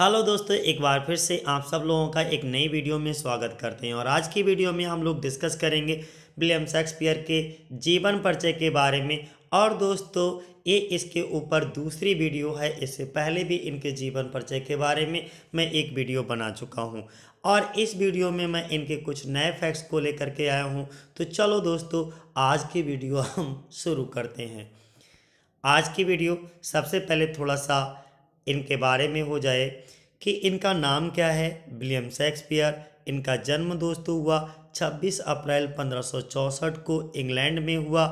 hello दोस्तों एक बार फिर से आप सब लोगों का एक नई वीडियो में स्वागत करते हैं और आज की वीडियो में हम लोग डिस्कस करेंगे विलियम शेक्सपियर के जीवन परिचय के बारे में और दोस्तों ये इसके ऊपर दूसरी वीडियो है इससे पहले भी इनके जीवन परिचय के बारे में मैं एक वीडियो बना चुका हूँ और इस वीडियो में मैं इनके कुछ नए फैक्ट्स को लेकर के आया हूँ तो चलो दोस्तों आज की वीडियो हम शुरू करते हैं आज की वीडियो सबसे पहले थोड़ा सा इनके बारे में हो जाए कि इनका नाम क्या है विलियम शेक्सपियर इनका जन्म दोस्तों हुआ 26 अप्रैल 1564 को इंग्लैंड में हुआ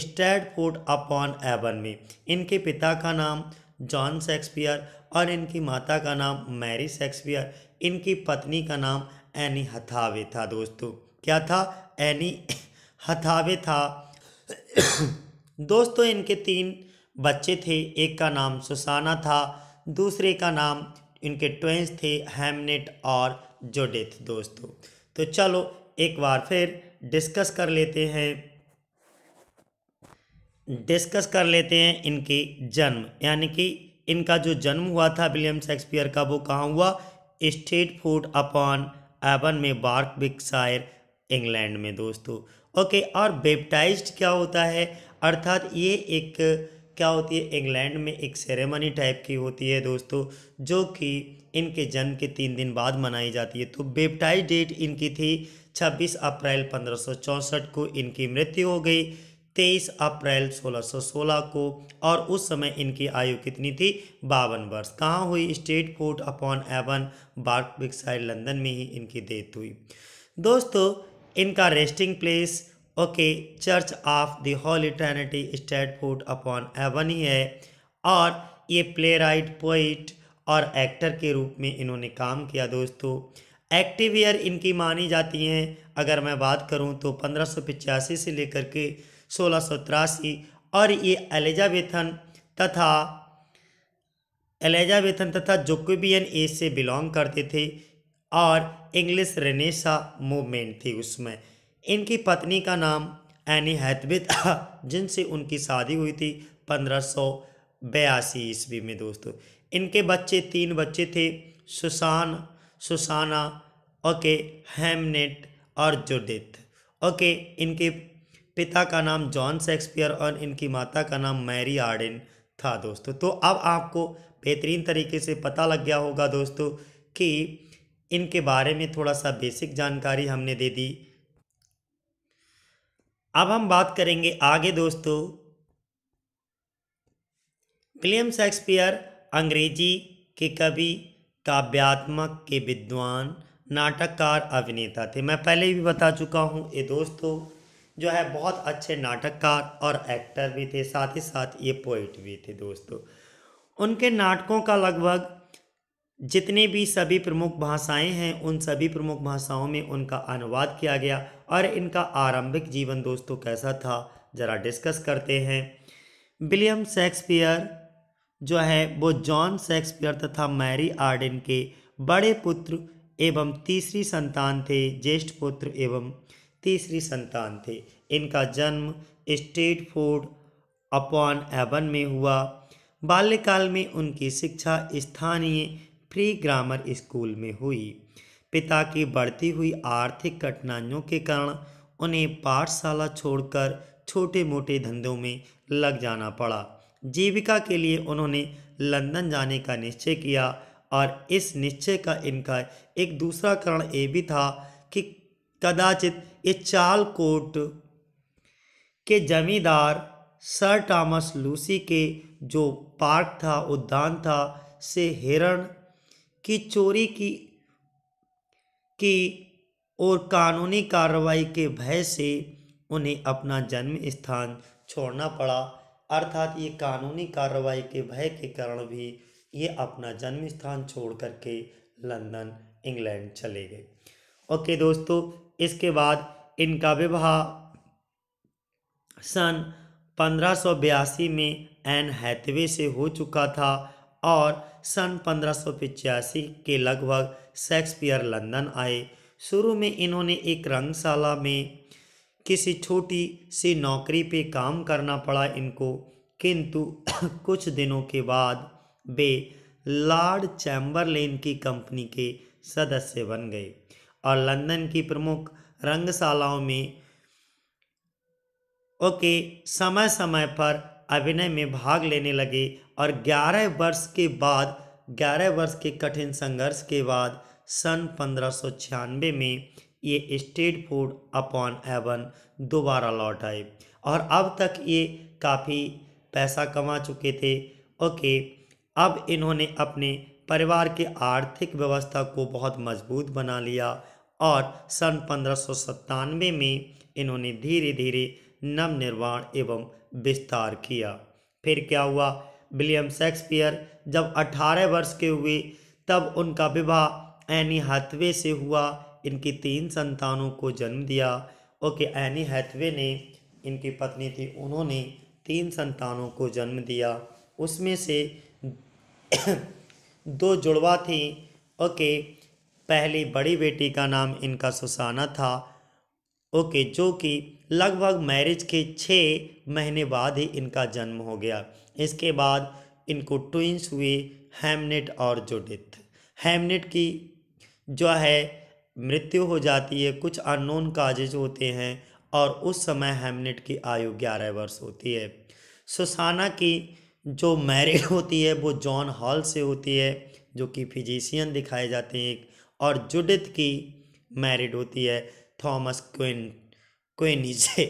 स्टैडफोर्ड अपॉन एवन में इनके पिता का नाम जॉन शेक्सपियर और इनकी माता का नाम मैरी शेक्सपियर इनकी पत्नी का नाम एनी हथावे था दोस्तों क्या था एनी हथावे था दोस्तों इनके तीन बच्चे थे एक का नाम सुसाना था दूसरे का नाम इनके ट्वेंस थे हेमनेट और जोडेथ दोस्तों तो चलो एक बार फिर डिस्कस कर लेते हैं डिस्कस कर लेते हैं इनके जन्म यानी कि इनका जो जन्म हुआ था विलियम शेक्सपियर का वो कहाँ हुआ स्टेट फूड अपॉन एवन में बार्क बिकसायर इंग्लैंड में दोस्तों ओके और बेप्टाइज क्या होता है अर्थात ये एक क्या होती है इंग्लैंड में एक सेरेमनी टाइप की होती है दोस्तों जो कि इनके जन्म के तीन दिन बाद मनाई जाती है तो बेपटाई डेट इनकी थी 26 अप्रैल पंद्रह को इनकी मृत्यु हो गई 23 अप्रैल 1616 को और उस समय इनकी आयु कितनी थी बावन वर्ष कहाँ हुई स्टेट कोर्ट अपॉन एवन बार्कबिक साइड लंदन में ही इनकी डेथ हुई दोस्तों इनका resting place okay church of the Trinity eternity Stratford upon Avon ही है और ये प्ले राइट पोइट और एक्टर के रूप में इन्होंने काम किया दोस्तों एक्टिव ईयर इनकी मानी जाती हैं अगर मैं बात करूं तो पंद्रह से लेकर के सोलह और ये एलिजाबेथन तथा एलिजाबेथन तथा जोकोबियन एज से बिलोंग करते थे और इंग्लिश रेनेसा मूवमेंट थी उसमें इनकी पत्नी का नाम एनी हैथवे था जिनसे उनकी शादी हुई थी पंद्रह सौ बयासी ईस्वी में दोस्तों इनके बच्चे तीन बच्चे थे सुसान सुसाना ओके हेमनेट और जुडित ओके इनके पिता का नाम जॉन शेक्सपियर और इनकी माता का नाम मैरी आर्डन था दोस्तों तो अब आपको बेहतरीन तरीके से पता लग गया होगा दोस्तों कि इनके बारे में थोड़ा सा बेसिक जानकारी हमने दे दी अब हम बात करेंगे आगे दोस्तों विलियम शेक्सपियर अंग्रेजी के कवि काव्यात्मक के विद्वान नाटककार अभिनेता थे मैं पहले भी बता चुका हूँ ये दोस्तों जो है बहुत अच्छे नाटककार और एक्टर भी थे साथ ही साथ ये पोइट भी थे दोस्तों उनके नाटकों का लगभग जितने भी सभी प्रमुख भाषाएं हैं उन सभी प्रमुख भाषाओं में उनका अनुवाद किया गया और इनका आरंभिक जीवन दोस्तों तो कैसा था ज़रा डिस्कस करते हैं विलियम शेक्सपियर जो है वो जॉन शेक्सपियर तथा मैरी आर्डिन के बड़े पुत्र एवं तीसरी संतान थे ज्येष्ठ पुत्र एवं तीसरी संतान थे इनका जन्म फोर्ड अपॉन एवन में हुआ बाल्यकाल में उनकी शिक्षा स्थानीय फ्री ग्रामर स्कूल में हुई पिता की बढ़ती हुई आर्थिक कठिनाइयों के कारण उन्हें पाठशाला छोड़कर छोटे मोटे धंधों में लग जाना पड़ा जीविका के लिए उन्होंने लंदन जाने का निश्चय किया और इस निश्चय का इनका एक दूसरा कारण ये भी था कि कदाचित ये चालकोट के जमींदार सर टॉमस लूसी के जो पार्क था उद्यान था से हिरण की चोरी की की और कानूनी कार्रवाई के भय से उन्हें अपना जन्म स्थान छोड़ना पड़ा अर्थात ये कानूनी कार्रवाई के भय के कारण भी ये अपना जन्म स्थान छोड़ करके लंदन इंग्लैंड चले गए ओके दोस्तों इसके बाद इनका विवाह सन पंद्रह में एन हैथवे से हो चुका था और सन पंद्रह के लगभग शेक्सपियर लंदन आए शुरू में इन्होंने एक रंगशाला में किसी छोटी सी नौकरी पे काम करना पड़ा इनको किंतु कुछ दिनों के बाद वे लॉर्ड चैम्बरलेन की कंपनी के सदस्य बन गए और लंदन की प्रमुख रंगशालाओं में ओके समय समय पर अभिनय में भाग लेने लगे और 11 वर्ष के बाद 11 वर्ष के कठिन संघर्ष के बाद सन पंद्रह में ये फूड अपॉन एवन दोबारा लौट आए और अब तक ये काफ़ी पैसा कमा चुके थे ओके अब इन्होंने अपने परिवार के आर्थिक व्यवस्था को बहुत मजबूत बना लिया और सन पंद्रह में इन्होंने धीरे धीरे नवनिर्माण एवं विस्तार किया फिर क्या हुआ विलियम शेक्सपियर जब 18 वर्ष के हुए तब उनका विवाह एनी हैथवे से हुआ इनकी तीन संतानों को जन्म दिया ओके एनी हैथवे ने इनकी पत्नी थी उन्होंने तीन संतानों को जन्म दिया उसमें से दो जुड़वा थी ओके पहली बड़ी बेटी का नाम इनका सुसाना था ओके जो कि लगभग मैरिज के छः महीने बाद ही इनका जन्म हो गया इसके बाद इनको ट्विंस हुए हैमनेट और जोडित हेमनेट की जो है मृत्यु हो जाती है कुछ अननोन काजेज होते हैं और उस समय हेमनेट की आयु ग्यारह वर्ष होती है सुसाना की जो मैरिड होती है वो जॉन हॉल से होती है जो कि फिजिशियन दिखाए जाते हैं और जुडिथ की मैरिड होती है थॉमस क्विन क्विनी से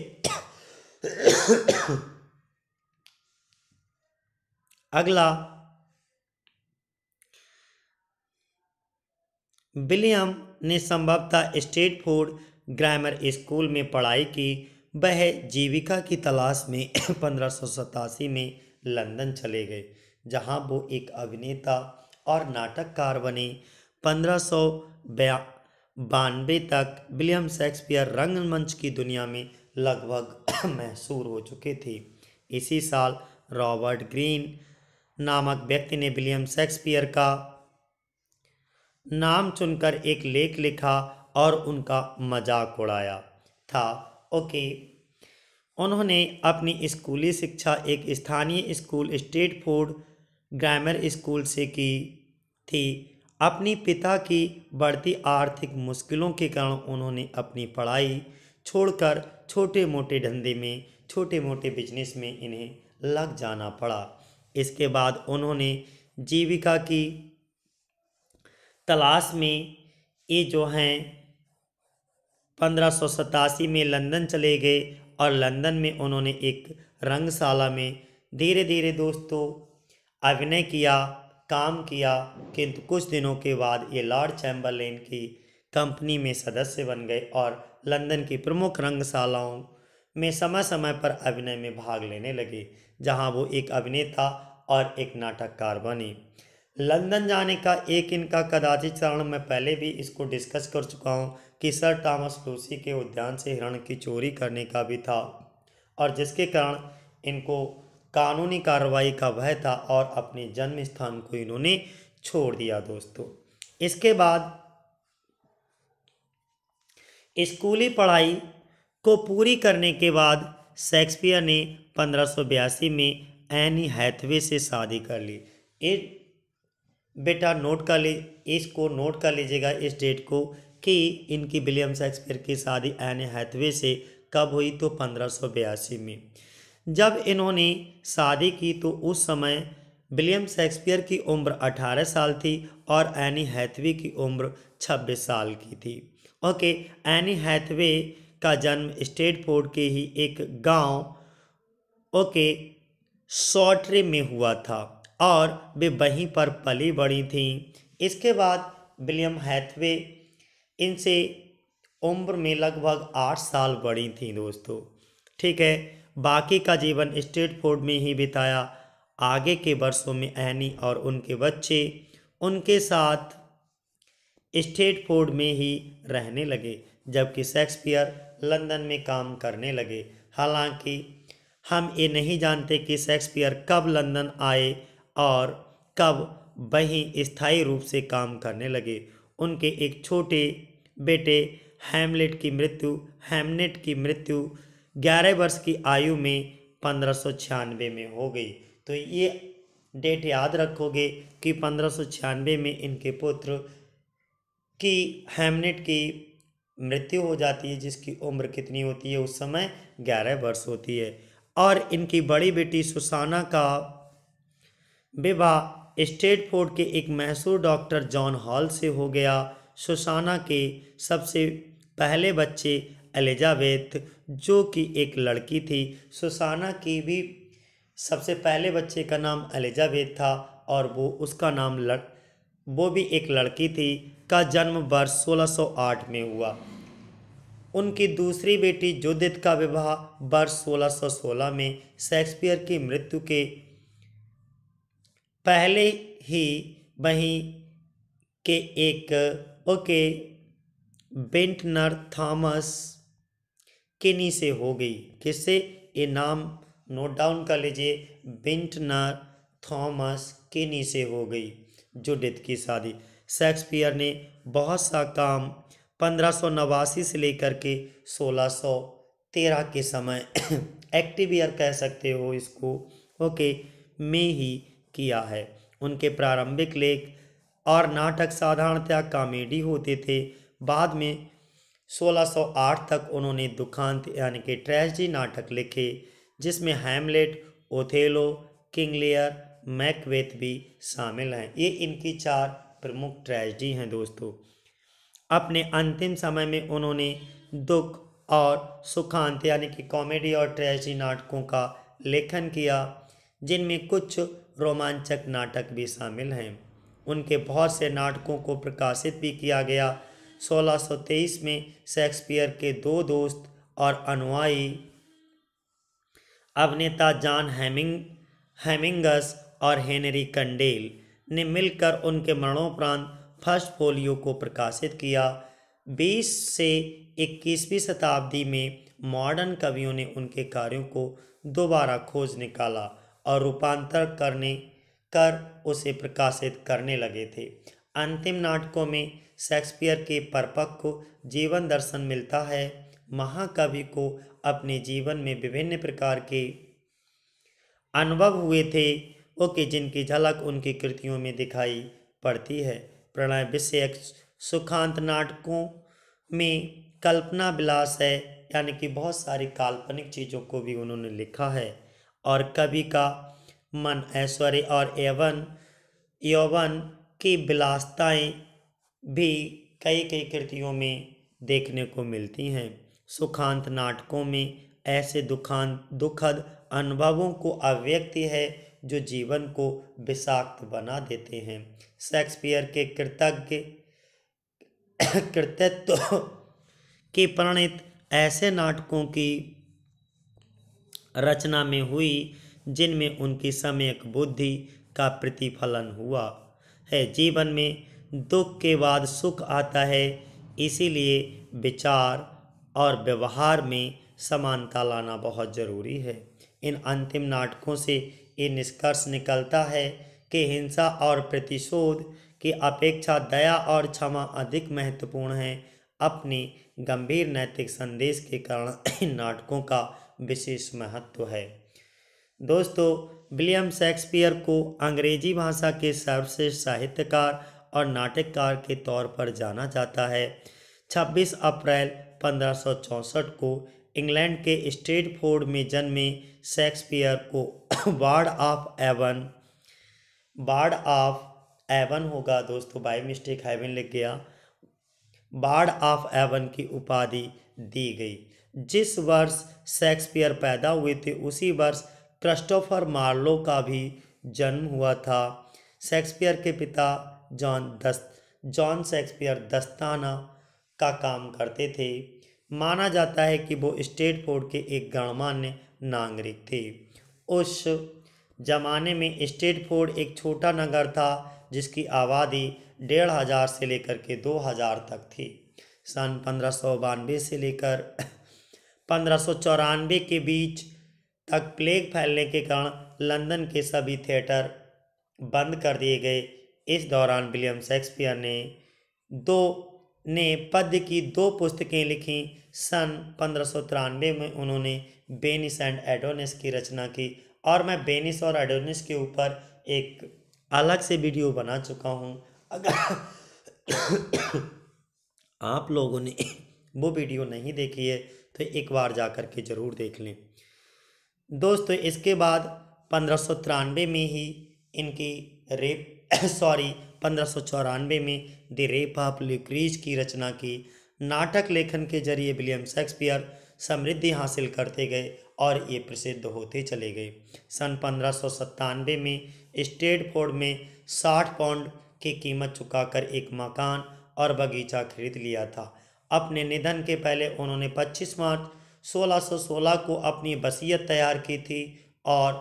अगला विलियम ने संभवतः स्टेटफोर्ड ग्रामर स्कूल में पढ़ाई की वह जीविका की तलाश में पंद्रह में लंदन चले गए जहां वो एक अभिनेता और नाटककार बने पंद्रह सौ बानवे तक विलियम शेक्सपियर रंगमंच की दुनिया में लगभग मशहूर हो चुके थे इसी साल रॉबर्ट ग्रीन नामक व्यक्ति ने विलियम शेक्सपियर का नाम चुनकर एक लेख लिखा और उनका मजाक उड़ाया था ओके उन्होंने अपनी स्कूली शिक्षा एक स्थानीय school Stratford grammar school से की थी अपनी पिता की बढ़ती आर्थिक मुश्किलों के कारण उन्होंने अपनी पढ़ाई छोड़कर छोटे मोटे धंधे में छोटे मोटे बिजनेस में इन्हें लग जाना पड़ा इसके बाद उन्होंने जीविका की तलाश में ये जो हैं पंद्रह में लंदन चले गए और लंदन में उन्होंने एक रंगशाला में धीरे धीरे दोस्तों अभिनय किया काम किया किंतु कुछ दिनों के बाद ये लॉर्ड चैम्बरलेन की कंपनी में सदस्य बन गए और लंदन की प्रमुख रंगशालाओं में समय समय पर अभिनय में भाग लेने लगे जहां वो एक अभिनेता और एक नाटककार बने लंदन जाने का एक इनका कदाचित चरण मैं पहले भी इसको डिस्कस कर चुका हूँ कि सर टॉमस लूसी के उद्यान से हिरण की चोरी करने का भी था और जिसके कारण इनको कानूनी कार्रवाई का भय था और अपने जन्म स्थान को इन्होंने छोड़ दिया दोस्तों इसके बाद स्कूली पढ़ाई को पूरी करने के बाद शेक्सपियर ने पंद्रह में एनी हैथवे से शादी कर ली ए बेटा नोट कर ले इसको नोट कर लीजिएगा इस डेट को कि इनकी विलियम शेक्सपियर की शादी एनी हैथवे से कब हुई तो पंद्रह में जब इन्होंने शादी की तो उस समय विलियम शेक्सपियर की उम्र 18 साल थी और एनी हैथवे की उम्र 26 साल की थी ओके एनी हैथवे का जन्म स्टेटफोर्ड के ही एक गांव ओके सॉटरे में हुआ था और वे वहीं पर पली बड़ी थीं इसके बाद विलियम हैथवे इनसे उम्र में लगभग आठ साल बड़ी थी दोस्तों ठीक है बाकी का जीवन स्टेटफोर्ड में ही बिताया आगे के वर्षों में एनी और उनके बच्चे उनके साथ फोर्ड में ही रहने लगे जबकि शेक्सपियर लंदन में काम करने लगे हालांकि हम ये नहीं जानते कि शेक्सपियर कब लंदन आए और कब वहीं स्थायी रूप से काम करने लगे उनके एक छोटे बेटे हैमलेट की मृत्यु हैमनेट की मृत्यु ग्यारह वर्ष की आयु में पंद्रह में हो गई तो ये डेट याद रखोगे कि पंद्रह में इनके पुत्र की हैमनेट की मृत्यु हो जाती है जिसकी उम्र कितनी होती है उस समय ग्यारह वर्ष होती है और इनकी बड़ी बेटी सुसाना का विवाह फोर्ड के एक मैसूर डॉक्टर जॉन हॉल से हो गया सुसाना के सबसे पहले बच्चे एलिजाबेथ जो कि एक लड़की थी सुसाना की भी सबसे पहले बच्चे का नाम एलिजाबेथ था और वो उसका नाम लड़ वो भी एक लड़की थी का जन्म वर्ष 1608 में हुआ उनकी दूसरी बेटी जुदित का विवाह वर्ष 1616 में शेक्सपियर की मृत्यु के पहले ही वहीं के एक ओके बेंटनर थॉमस किनी से हो गई किसे ये नाम नोट डाउन कर लीजिए बेंटनर थॉमस किनी से हो गई जुडित की शादी शेक्सपियर ने बहुत सा काम पंद्रह से लेकर के 1613 के समय एक्टिव ईयर कह सकते हो इसको ओके में ही किया है उनके प्रारंभिक लेख और नाटक साधारणतया कॉमेडी होते थे बाद में 1608 तक उन्होंने दुखांत यानी कि ट्रेजडी नाटक लिखे जिसमें Hamlet Othello King Lear Macbeth भी शामिल हैं ये इनकी चार प्रमुख ट्रेजडी हैं दोस्तों अपने अंतिम समय में उन्होंने दुख और सुखांत यानी कि कॉमेडी और ट्रेजडी नाटकों का लेखन किया जिनमें कुछ रोमांचक नाटक भी शामिल हैं उनके बहुत से नाटकों को प्रकाशित भी किया गया 1623 में शेक्सपियर के दो दोस्त और अनुयायी अभिनेता जॉन हैमिंग हैमिंगस और हेनरी कंडेल ने मिलकर उनके मरणोपरांत फर्स्ट फोलियो को प्रकाशित किया 20 से 21वीं शताब्दी में मॉडर्न कवियों ने उनके कार्यों को दोबारा खोज निकाला और रूपांतर करने कर उसे प्रकाशित करने लगे थे अंतिम नाटकों में शेक्सपियर के परपक को जीवन दर्शन मिलता है महाकवि को अपने जीवन में विभिन्न प्रकार के अनुभव हुए थे ओ की जिनकी झलक उनकी कृतियों में दिखाई पड़ती है प्रणय विषयक सुखांत नाटकों में कल्पना विलास है यानी कि बहुत सारी काल्पनिक चीज़ों को भी उन्होंने लिखा है और कवि का मन ऐश्वर्य और एवन यौवन की विलासताएँ भी कई कई कृतियों में देखने को मिलती हैं सुखांत नाटकों में ऐसे दुखांत दुखद अनुभवों को अव्यक्ति है जो जीवन को विषाक्त बना देते हैं शेक्सपियर के कृतज्ञ कृतित्व के प्रणित ऐसे नाटकों की रचना में हुई जिनमें उनकी सम्यक बुद्धि का प्रतिफलन हुआ है जीवन में दुख के बाद सुख आता है इसीलिए विचार और व्यवहार में समानता लाना बहुत ज़रूरी है इन अंतिम नाटकों से ये निष्कर्ष निकलता है कि हिंसा और प्रतिशोध की अपेक्षा दया और क्षमा अधिक महत्वपूर्ण है अपने गंभीर नैतिक संदेश के कारण इन नाटकों का विशेष महत्व है दोस्तों विलियम शेक्सपियर को अंग्रेजी भाषा के सर्वश्रेष्ठ साहित्यकार और नाटककार के तौर पर जाना जाता है 26 अप्रैल पंद्रह को इंग्लैंड के स्टेटफोर्ड में जन्मे शेक्सपियर को ward of Avon bard of Avon होगा दोस्तों बाई मिस्टेक हैवन लिख गया बार्ड ऑफ एवन की उपाधि दी गई जिस वर्ष शेक्सपियर पैदा हुए थे उसी वर्ष क्रिस्टोफर मार्लो का भी जन्म हुआ था शेक्सपियर के पिता जॉन दस्त जॉन शेक्सपियर दस्ताना का काम करते थे माना जाता है कि वो स्टेटफोर्ड के एक गणमान्य नागरिक थे उस जमाने में स्टेटफोर्ड एक छोटा नगर था जिसकी आबादी डेढ़ हज़ार से लेकर के दो हज़ार तक थी सन पंद्रह सौ बानवे से लेकर पंद्रह सौ चौरानवे के बीच तक प्लेग फैलने के कारण लंदन के सभी थिएटर बंद कर दिए गए इस दौरान विलियम शेक्सपियर ने दो ने पद्य की दो पुस्तकें लिखीं सन पंद्रह में उन्होंने बेनिस एंड एडोनिस की रचना की और मैं बेनिस और एडोनिस के ऊपर एक अलग से वीडियो बना चुका हूँ अगर आप लोगों ने वो वीडियो नहीं देखी है तो एक बार जा कर के ज़रूर देख लें दोस्तों इसके बाद पंद्रह में ही इनकी रेप सॉरी पंद्रह में द रेप ऑफ लिक्रीज की रचना की नाटक लेखन के जरिए विलियम शेक्सपियर समृद्धि हासिल करते गए और ये प्रसिद्ध होते चले गए सन पंद्रह में स्टेट फोर्ड में साठ पाउंड की कीमत चुकाकर एक मकान और बगीचा खरीद लिया था अपने निधन के पहले उन्होंने 25 मार्च 1616 को अपनी बसीयत तैयार की थी और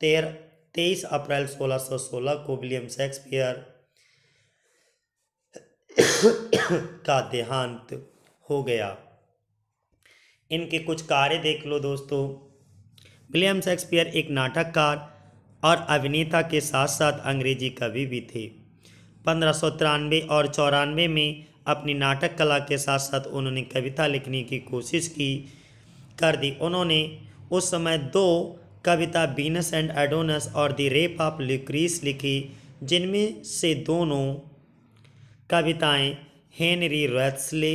तेरह तेईस अप्रैल 1616 को विलियम शेक्सपियर का देहांत हो गया इनके कुछ कार्य देख लो दोस्तों विलियम शेक्सपियर एक नाटककार और अभिनेता के साथ साथ अंग्रेजी कवि भी थे पंद्रह और चौरानवे में अपनी नाटक कला के साथ साथ उन्होंने कविता लिखने की कोशिश की कर दी उन्होंने उस समय दो कविता बीनस एंड एडोनस और द रेप ऑफ लिक्रीस लिखी जिनमें से दोनों कविताएं हेनरी रैथस्ले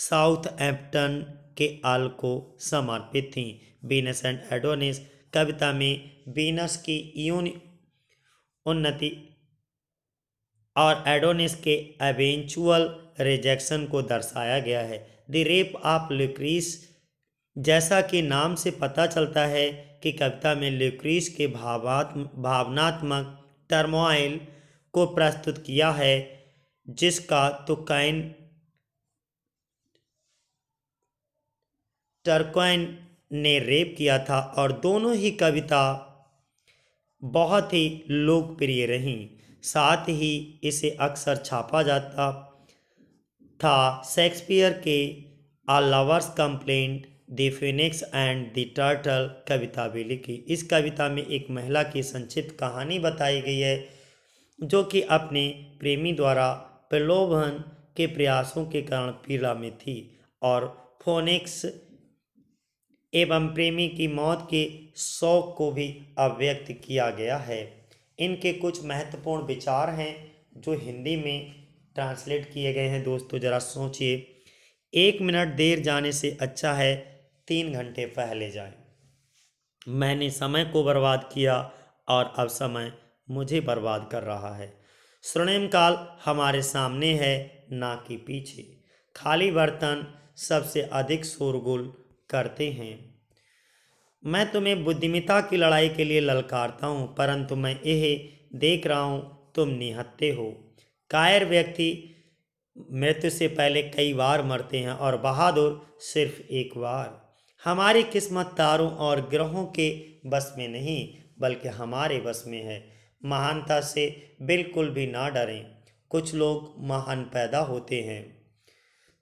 साउथ एम्पटन के आल को समर्पित थीं बीनस एंड एडोनिस कविता में बीनस की यून उन्नति और एडोनिस के एवेंचुअल रिजेक्शन को दर्शाया गया है द रेप ऑफ ल्यूक्रीस जैसा कि नाम से पता चलता है कि कविता में ल्यूक्रीस के भावात्म भावनात्मक टर्मोइल को प्रस्तुत किया है जिसका तुकाइन टर्कवाइन ने रेप किया था और दोनों ही कविता बहुत ही लोकप्रिय रहीं साथ ही इसे अक्सर छापा जाता था शेक्सपियर के a lover's complaint the phoenix and the turtle कविता भी लिखी इस कविता में एक महिला की संक्षिप्त कहानी बताई गई है जो कि अपने प्रेमी द्वारा प्रलोभन के प्रयासों के कारण पीड़ा में थी और फोनिक्स एवं प्रेमी की मौत के शौक को भी अव्यक्त किया गया है इनके कुछ महत्वपूर्ण विचार हैं जो हिंदी में ट्रांसलेट किए गए हैं दोस्तों ज़रा सोचिए एक मिनट देर जाने से अच्छा है तीन घंटे पहले जाएं मैंने समय को बर्बाद किया और अब समय मुझे बर्बाद कर रहा है स्वर्णिम काल हमारे सामने है ना कि पीछे खाली बर्तन सबसे अधिक शोरगुल करते हैं मैं तुम्हें बुद्धिमिता की लड़ाई के लिए ललकारता हूँ परंतु मैं यह देख रहा हूँ तुम निहत्ते हो कायर व्यक्ति मृत्यु से पहले कई बार मरते हैं और बहादुर सिर्फ एक बार हमारी किस्मत तारों और ग्रहों के बस में नहीं बल्कि हमारे बस में है महानता से बिल्कुल भी ना डरें कुछ लोग महान पैदा होते हैं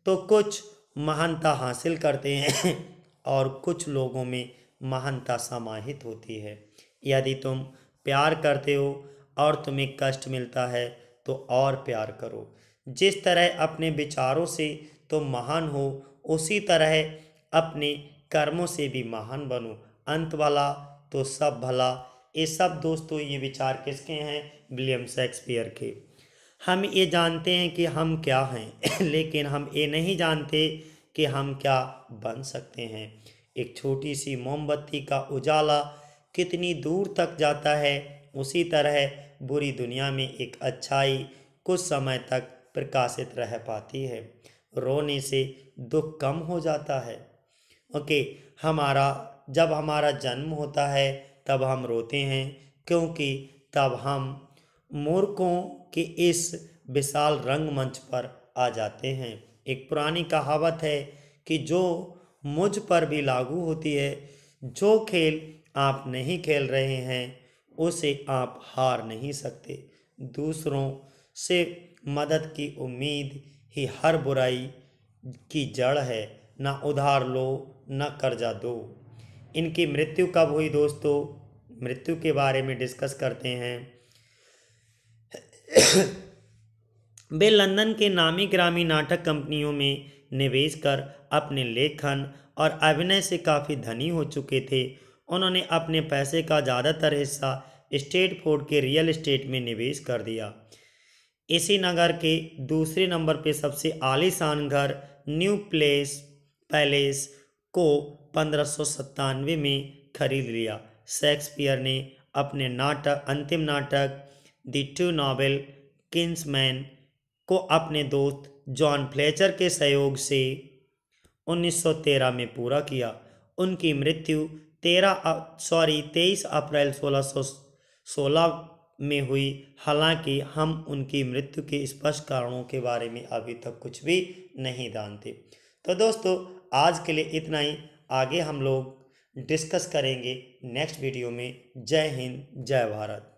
तो कुछ महानता हासिल करते हैं और कुछ लोगों में महानता समाहित होती है यदि तुम प्यार करते हो और तुम्हें कष्ट मिलता है तो और प्यार करो जिस तरह अपने विचारों से तुम महान हो उसी तरह अपने कर्मों से भी महान बनो अंत वाला तो सब भला ये सब दोस्तों ये विचार किसके हैं विलियम शेक्सपियर के हम ये जानते हैं कि हम क्या हैं लेकिन हम ये नहीं जानते कि हम क्या बन सकते हैं एक छोटी सी मोमबत्ती का उजाला कितनी दूर तक जाता है उसी तरह बुरी दुनिया में एक अच्छाई कुछ समय तक प्रकाशित रह पाती है रोने से दुख कम हो जाता है ओके हमारा जब हमारा जन्म होता है तब हम रोते हैं क्योंकि तब हम मूर्खों के इस विशाल रंगमंच पर आ जाते हैं एक पुरानी कहावत है कि जो मुझ पर भी लागू होती है जो खेल आप नहीं खेल रहे हैं उसे आप हार नहीं सकते दूसरों से मदद की उम्मीद ही हर बुराई की जड़ है ना उधार लो ना कर्जा दो इनकी मृत्यु कब हुई दोस्तों मृत्यु के बारे में डिस्कस करते हैं वे लंदन के नामी ग्रामीण नाटक कंपनियों में निवेश कर अपने लेखन और अभिनय से काफ़ी धनी हो चुके थे उन्होंने अपने पैसे का ज़्यादातर हिस्सा फोर्ड के रियल एस्टेट में निवेश कर दिया इसी नगर के दूसरे नंबर पर सबसे आलीशान घर न्यू प्लेस पैलेस को पंद्रह में खरीद लिया शेक्सपियर ने अपने नाटक अंतिम नाटक द टू नावल मैन को अपने दोस्त जॉन फ्लेचर के सहयोग से 1913 में पूरा किया उनकी मृत्यु 13 सॉरी 23 अप्रैल 1616 में हुई हालांकि हम उनकी मृत्यु के स्पष्ट कारणों के बारे में अभी तक कुछ भी नहीं जानते तो दोस्तों आज के लिए इतना ही आगे हम लोग डिस्कस करेंगे नेक्स्ट वीडियो में जय हिंद जय भारत